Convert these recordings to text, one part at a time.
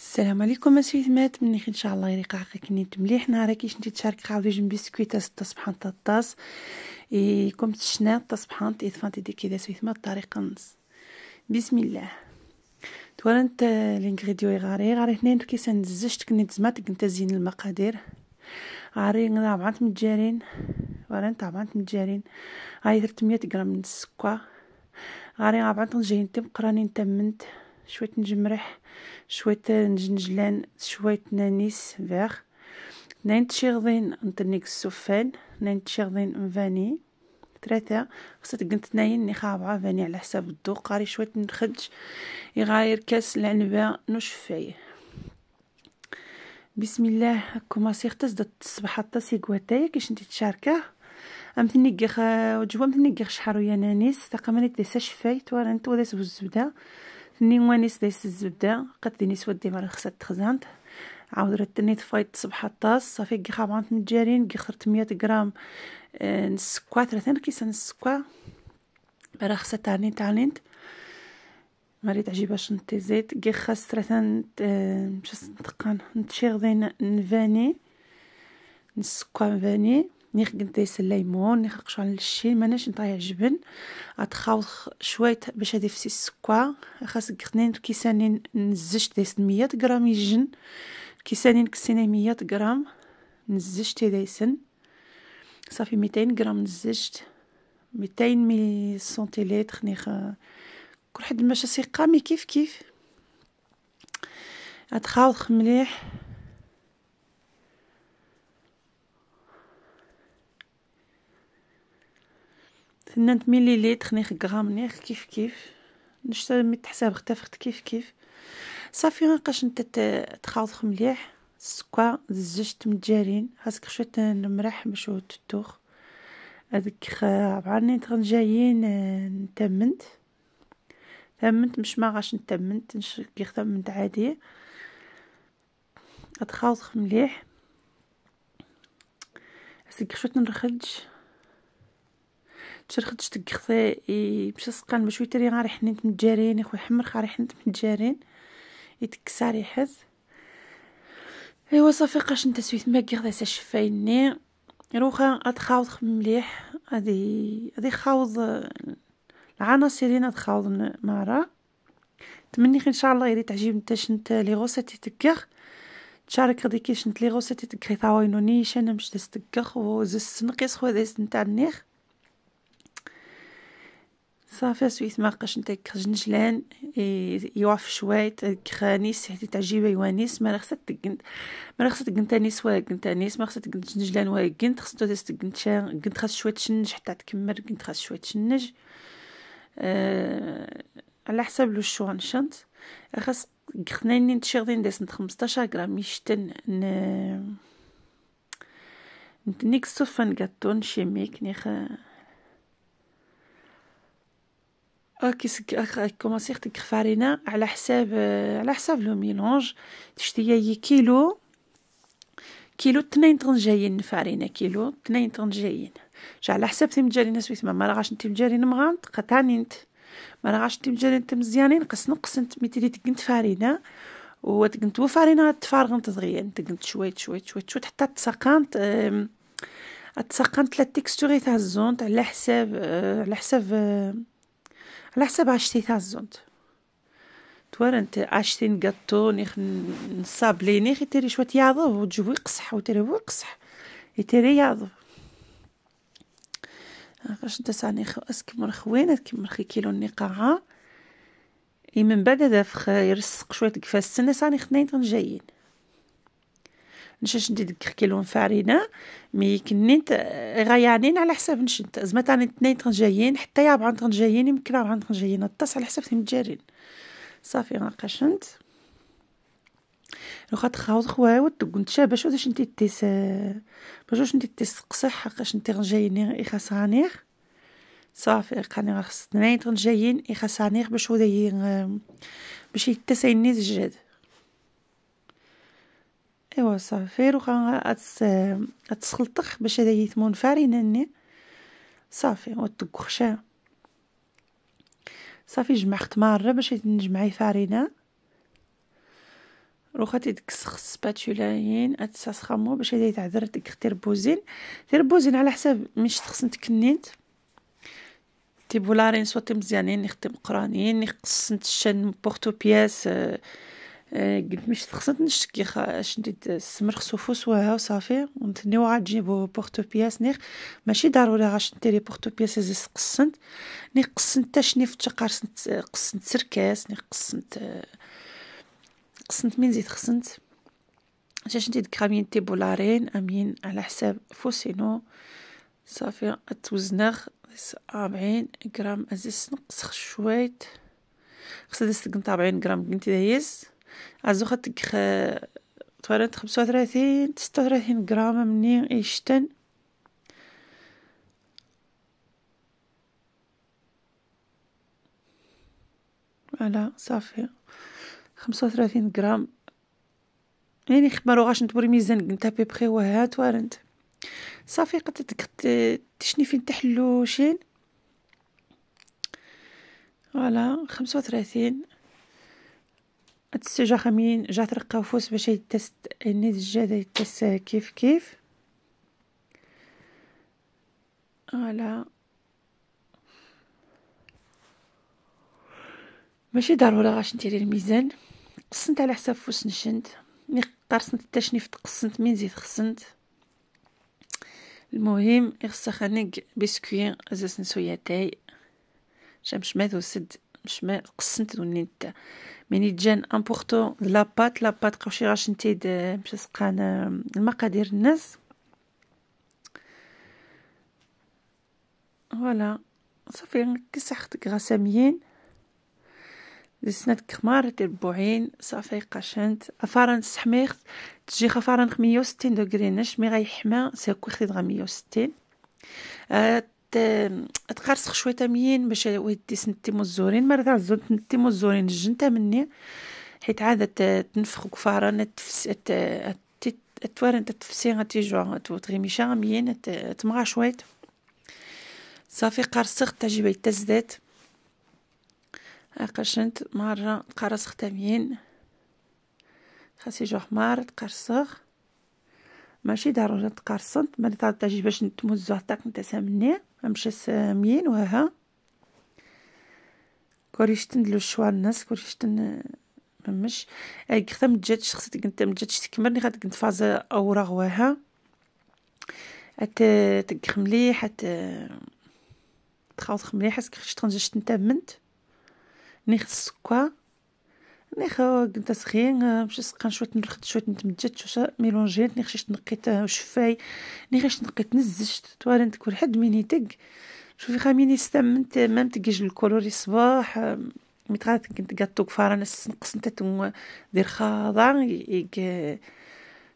السلام عليكم مات مني خير ان شاء الله يريق عقلك نيت مليح نهارك كيش نتي تشارك خاوي جنب بسكويت ستة صبحان الطاس اي كوم تشنا تصبحان تي فانتي دي كيدا مات طريق نص بسم الله تورنت لينغريديو غاري غاري هنا كيسا نزجت كنت زمات كنت زين المقادير غاري طبعا متجارين ورنت طبعا متجارين هاي 300 غرام من السكر غاري طبعا جايين تم قرانين تمنت شويه نجمرح شويه نجنجلان شويه نانيس فيغ نين تشيغضين نطنيك السفان نين تشيغضين فاني ثلاثة خصها قنت ناين نخا ربعة فاني على حساب الذوق قاري شوية نخدش يغاير كاس العنبة نشفاي بسم الله هاكوما سيختس زدت الصباح حتى كواتايا كيش نتي تشاركه امثني كيخ وجوا امثني كيخ شحر ويا نانيس تاقا ماني تيسا شفاي توارنت وداس بالزبده نيوانيس دايس الزبدة قد ديني دي مرة خسات تخزانت عاود تنيت فايت تصبح الطاس صافي كي خابعت نجارين كي خرت مية غرام آه، نسكوا ثلاثين كيسة نسكوا مرة خسات تعنيت تعنيت تعجي باش نتي زيت كي خاس ثلاثين آه مش نتقان نتشيغ ذين نفاني نسكوا نفاني نخ قنطيس الليمون نخ قشعر الشي ماناش نطيع جبن غتخاوض شويه باش هادي فسي السكر خاصك غنين كيسانين نزج دايس ميات غرام يجن كيسانين كسيني ميات غرام نزجت تي صافي ميتين غرام نزجت مي ملي سنتيليتر نيخ كل حد ماشي سيقامي مي كيف كيف غتخاوض مليح ثمانية مليليتر نيخ غرام نيخ كيف كيف نشتا متحساب اختفخت كيف كيف صافي غنقاش نتا تخاوضخ مليح السكوا الزج تمجارين خاصك شويه الملح باش تدوخ ربعة نيتر جايين آه، نتمنت تمنت مش ما غاش نتمنت نشكي تمنت عادي غتخاوض مليح سكر شويه نرخدش تشرخدش تكخثي باش سقان بشوي تري غاري حنيت من اخويا حمر غاري حنيت من الجارين يتكس حز ايوا صافي قاش نتا سويت ما كيغدا شفايني روخا اتخاوض مليح هادي هادي خاوض العناصرين اللي غتخاوض مرة تمني ان شاء الله يلي تعجب نتا شنت لي غوسات تكخ تشارك غادي كي شنت لي غوسات تكخي ثاوينوني شانا مش تستكخ وزس نقيس خو ديس نتاع النيخ صافي سويت ما بقاش نتا كجنجلان يوقف شوي تاكخانيس حتى تعجيبه يوانيس ما خصك تقنت ما خصك تقنت ثاني سوا قنت ثاني ما خصك تقنت جنجلان ولا قنت خصها تقنت شان قنت خاص شويه تشنج حتى تكمل قنت خاص شويه تشنج أه... على حساب لو شو شنت خاص خناني تشيغدين ديسنت 15 غرام يشتن ن... نيكسو فان غاتون شيميك نيخ راكي كومونسي خدك فرينة على حساب أه، على حساب لو ميلونج تشتي هي كيلو كيلو تنين جايين فارينا كيلو تنين جايين جا على حساب تمجارين سويت ما راغاش انت مجارين مغان تقطعني انت ما راغاش انت مجارين انت مزيانين نقص نقص انت ميتيلي تقنت و وتقنت وفارينا تفارغ انت صغير تقنت شوي شوي شوي شوي حتى تسقانت تسقنت لا تيكستوري تاع الزونت على حساب أه، على حساب أه، على حسب عشتي تاع الزند توار انت عشتي نقطو نخ نصابليني خي تيري شويه يعضو وتجوي قصح وتيري هو قصح يتيري يعضو غاش انت ساني خو اسك مرخوين اسك مرخي كيلو النقاعه من بعد هذا فخ يرسق شويه قفاس السنه ساني خنين جايين نشنش ندير ديك كيلو فارينة مي كنيت غيانين على حساب نشنت زعما تاني اثنين جايين حتى يا بعض جايين يمكن بعض جايين الطاس على حساب جارين صافي غنقشنت لو غتخاوض خواوت قلت شاباش باش نتي تيس باش نتي تيس قصح قاش نتي غنجايين خاصاني صافي قاني غنخص اثنين جايين خاصاني باش هو باش يتسيني الجد ايوا صافي روخا غتسخلطخ باش هذا يثمون فارينني صافي وتكخشاه صافي جمع ختمارة باش نجمعي فارينه روخا ديك السباتولاين اتسخمو باش هدا يتعذر ديك دير بوزين على حساب مش تخصن تكنينت تيبولارين صوتي مزيانين نختم قرانين نقصنت الشن بورتو بياس آه، قلت مش نشكي كي اش تستمر خصو فوسوها وصافي ونتني عاد تجيبو بورتو بياس نيخ ماشي ضروري غاش نديري بورتو بياس زيز قسنت ني قسنت تاشني في سنت قسنت سركاس ني قسنت قسنت من زيت خسنت جاش ندير كرامين تي بولارين امين على حساب فوسينو صافي توزنغ ربعين غرام ازيز نقص شويت خصها دست طابعين غرام قنتي دايز عزوختك خ... تورنت خمسة وثلاثين تستة وثلاثين غرام مني إيشتن على صافي خمسة وثلاثين غرام يعني خبرو غاش نتبوري ميزان قنت بيبخي وها توارنت صافي قد تشني فين تحلو شين فوالا خمسة وثلاثين هاد السجا جا جات فوس باش يتست النيد الجا يتست كيف كيف فوالا ماشي ضروري غاش نديري الميزان قسنت على حساب فوس نشنت ملي قرصنت حتى شنيفت قسنت من زيد خسنت المهم يخص خانق بسكوي نسويا تاي شمش ماذا سد مش ما قسمت وني مني جان امبورطو لاباط لاباط قوشي غاش نتي باش سقان المقادير الناس فوالا صافي كيسحقتك غساميين لسنات كخمار ديال بوعين صافي قشنت افارن سحميخت تجي خفارن 160 دوغري نش مي غيحمى سي كو خيط غ 160 أه تقرسخ شويه تميين باش ويدي سنتي الزورين مرضى الزون سنتيمو الزورين جنتا مني حيت عاد تنفخ كفاره توارن تتفسي غتي جو تغيميشا غميين تمغا شويت صافي قرصخت تعجبي تزدات قشنت مرة قرص تميين خاصي جو حمار تقرصخ ماشي ضروري تقرصنت ما تعجباش نتمزو حتى كنت سامنيه مشات آه، سامين وها كوريش تندلو الشوار الناس كوريش تن آه، مش اي كختا مجاتش خصك كنت مجاتش تكمرني غاد كنت فاز اوراق وها ات آه، تقخ مليح ات تخاوض مليح حسك خشت غنجاش تنتمنت ني خصكوا نخا قلت سخين مشي سخان شويه نلخت شويه نتمجت شويه ميلونجيت خشيت نقيت شفاي نخش نقيت نزجت توالين تكون حد مين يتق شوفي خامين استمنت ما متقيش الكولوري صباح متغات تغات كنت قاتو كفار انا نقص نتا تم دير خاضع يك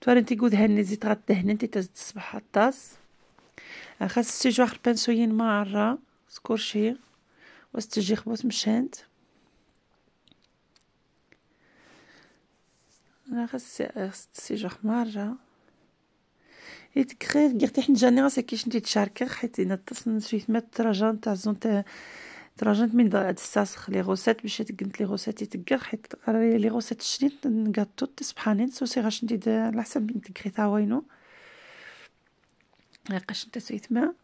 توالين تيقود هاني زيت غات دهن تزد الصباح الطاس خاص سيجوار بانسوين مع الرا سكورشي واستجي خبوت مشانت راه خاص خاص تسيجوح مره إيت كريت قلت حنا جينيراسيون كيش نتي تشاركي حيت انا تصن شي ما تراجن تاع زون تاع تراجنت من هاد الساس لي غوسات باش تقنت لي غوسات يتقر حيت لي غوسات شريت نقاطو تسبحانين سوسي غاش ندي على حساب نتقري تا وينو قاش نتا سويت ما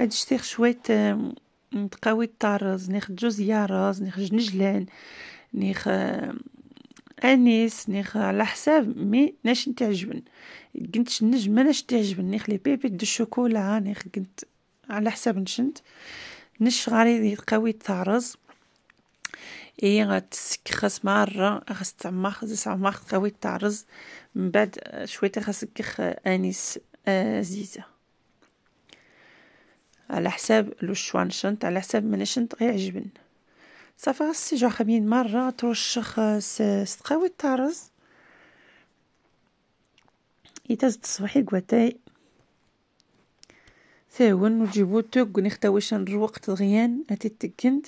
هاد الشتي شويه نتقاوي الطرز نيخ جوز يارز نيخ جنجلان نيخ انيس نيخ على حساب مي ناش تعجبن كنت نجم ناش تعجبن نيخ لي بيبي دو الشوكولا نيخ كنت على حساب نشنت نش غاري تقاوي الطرز اي غتسك خاص مرة خاص تعمق خاص تعمق تقوي الطرز من بعد آه، شويه خاصك آه، انيس آه زيزه على حساب لو شوان على حساب ما غير غيعجبن صافي غسي جو خمين مرة ترشخ سقاوي الطرز يتاز تصبحي قواتاي ثاون وجيبو توك ونختاوي واش الوقت دغيان هاتي تكنت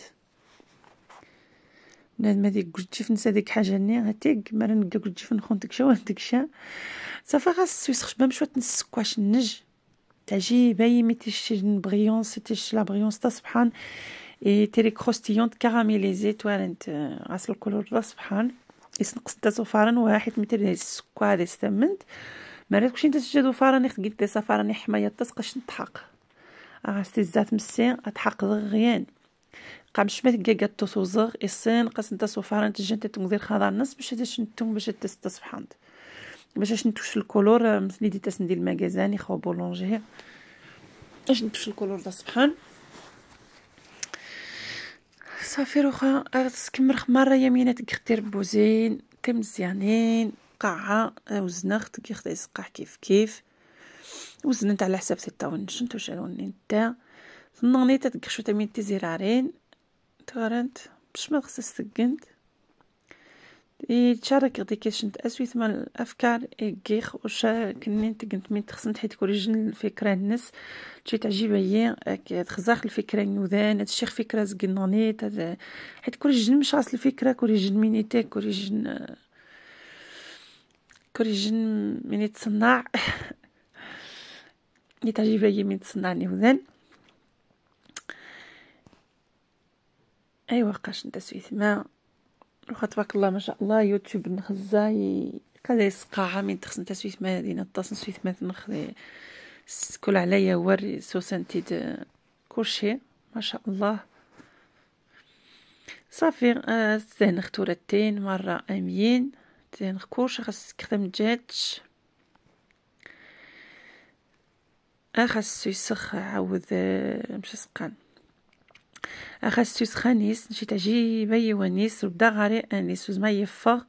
بنادم هاديك قجيف نسى ديك حاجه هني غاتيك مرا نكا قجيف نخون ديك شوا ديك شا صافي غاس سويس خشبه مشوات نسكواش النج تجي باهي مي بريونس تشتي لا بريونس تا سبحان اي تيري كروستيونت كاراميليزي توالنت غسل آه، الكلور تا سبحان يسنقص تا صفارا واحد متر السكر استمنت مرات انت تسجد وفارا نخت قلت صفارا حمايا حمايه تسقش نتحق غاستي آه، الزات مسي اتحق غيان قام مات كاكا توسوزغ السن قسنت تجي تجنت تنقدر خضر نص باش تشنتهم باش تستصفحنت باش اش نتوش الكولور آه، مثلي ديت اسندي الماكازان يخو بولونجي اش نتوش الكولور دا سبحان صافي روخا كمرخ مره يمينه تكختير بوزين تي مزيانين قاعه آه، وزنخت كيختي يسقع كيف كيف وزنت على حساب ستة ونشنت شالوني نتا نغنيتا تقشو تمين تيزيرارين تغرنت باش ما خصها سكنت يتشارك غدي كيشنت أسويث من الأفكار إيكيخ وش كنين تقنت مين تخصنت حيت كوريجن الفكرة الناس تشي تعجبها هي تخزاخ الفكرة نوذان الشيخ فكرة زقناني حيت كوريجن مش غاس الفكرة كوريجن مينيتي كوريجن كوريجن مين تصنع لي تعجيبة هي مين تصنع نوذان أيوا قاش نتا سويت ما وخا تبارك الله ما شاء الله يوتيوب نخزا كذا يسقى تخزن تخصن تسويت مدينة تصن سويت مدينة نخذي كل عليا وري سوسنتي كلشي ما شاء الله صافي تزهن آه، خطورتين مرة أمين تزهن كلشي خاصك خدم جاتش أخاص آه، يسخ عاود آه، مش سقان أخستوس خانيس نشي تعجبي ونيس وبدا غاري أنيس وزما يفا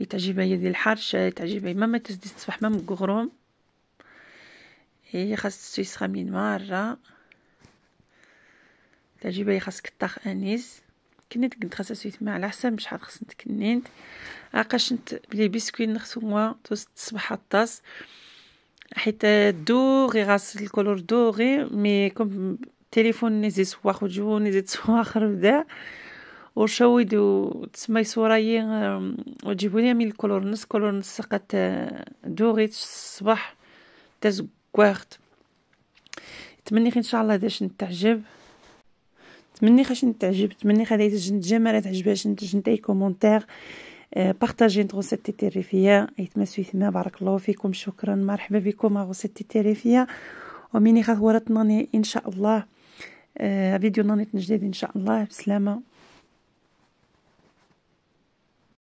يتعجبي ديال الحرش يتعجبي ماما تزدي تصبح مام قغروم هي خاص خامين مرة تعجبي خاصك كطاخ أنيس كنت كنت خاصها سويس ما على حساب شحال خصنت كنينت عقاش نت بلي بسكوين نخسو موا تصبح الطاس حيت دوغي غي الكولور دوغي مي كوم التليفون نزي سواخ وجهو نزي سواخ ربدا وشويد تسمى صوراي وجيبوا لي من كولور نص سقط آه، دوغيت الصباح تزكواخت تمني ان شاء الله داش نتعجب تمني خاش نتعجب تمني خليت جنت جمالة تعجبها جنت جنت اي كومونتير آه، بارطاجي نتغو ستي تيريفيا سويت ما بارك الله فيكم شكرا مرحبا بكم غو ستي تيريفيا وميني خاطورتنا ان شاء الله آه، فيديو نانيت جديد ان شاء الله بسلامه